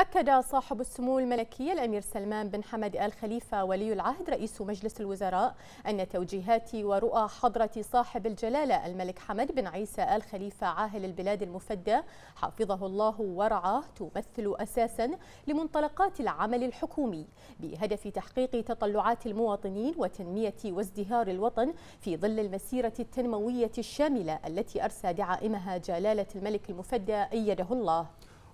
أكد صاحب السمو الملكي الأمير سلمان بن حمد آل خليفة ولي العهد رئيس مجلس الوزراء أن توجيهات ورؤى حضرة صاحب الجلالة الملك حمد بن عيسى آل خليفة عاهل البلاد المفدى حفظه الله ورعاه تمثل أساسا لمنطلقات العمل الحكومي بهدف تحقيق تطلعات المواطنين وتنمية وازدهار الوطن في ظل المسيرة التنموية الشاملة التي أرسى دعائمها جلالة الملك المفدى أيده الله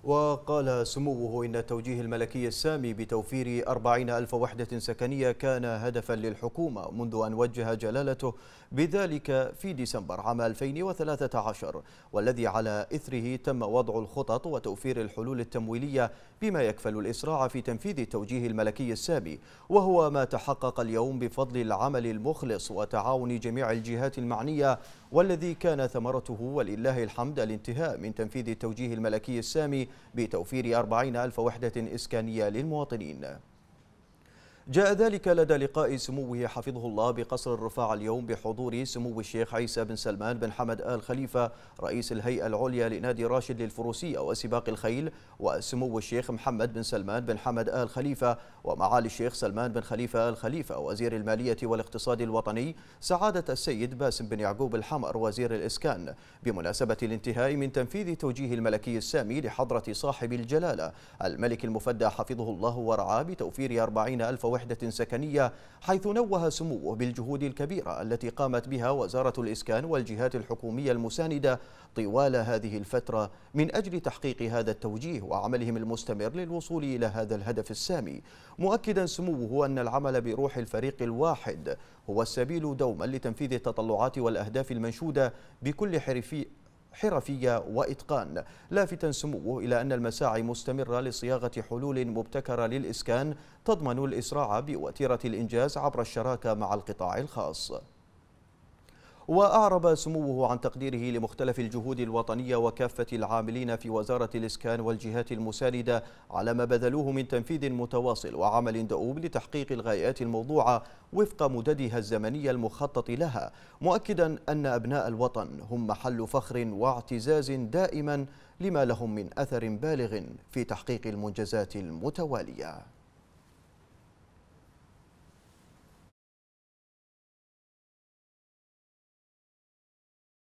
وقال سموه إن توجيه الملكي السامي بتوفير أربعين ألف وحدة سكنية كان هدفا للحكومة منذ أن وجه جلالته بذلك في ديسمبر عام 2013 والذي على إثره تم وضع الخطط وتوفير الحلول التمويلية بما يكفل الإسراع في تنفيذ توجيه الملكي السامي وهو ما تحقق اليوم بفضل العمل المخلص وتعاون جميع الجهات المعنية والذي كان ثمرته ولله الحمد الانتهاء من تنفيذ التوجيه الملكي السامي بتوفير 40 ألف وحدة إسكانية للمواطنين جاء ذلك لدى لقاء سموه حفظه الله بقصر الرفاع اليوم بحضور سمو الشيخ عيسى بن سلمان بن حمد آل خليفة رئيس الهيئة العليا لنادي راشد للفروسية وسباق الخيل وسمو الشيخ محمد بن سلمان بن حمد آل خليفة ومعالي الشيخ سلمان بن خليفة آل خليفة وزير المالية والاقتصاد الوطني سعادة السيد باسم بن يعقوب الحمر وزير الإسكان بمناسبة الانتهاء من تنفيذ توجيه الملكي السامي لحضرة صاحب الجلالة الملك المفدى حفظه الله ورعاه بتوفير 40 ألف وحدة سكنية حيث نوه سموه بالجهود الكبيرة التي قامت بها وزارة الإسكان والجهات الحكومية المساندة طوال هذه الفترة من أجل تحقيق هذا التوجيه وعملهم المستمر للوصول إلى هذا الهدف السامي مؤكدا سموه أن العمل بروح الفريق الواحد هو السبيل دوما لتنفيذ التطلعات والأهداف المنشودة بكل حرفي حرفية وإتقان لافتا سموه إلى أن المساعي مستمرة لصياغة حلول مبتكرة للإسكان تضمن الإسراع بوتيرة الإنجاز عبر الشراكة مع القطاع الخاص وأعرب سموه عن تقديره لمختلف الجهود الوطنية وكافة العاملين في وزارة الإسكان والجهات المساندة على ما بذلوه من تنفيذ متواصل وعمل دؤوب لتحقيق الغايات الموضوعة وفق مددها الزمنية المخطط لها مؤكدا أن أبناء الوطن هم محل فخر واعتزاز دائما لما لهم من أثر بالغ في تحقيق المنجزات المتوالية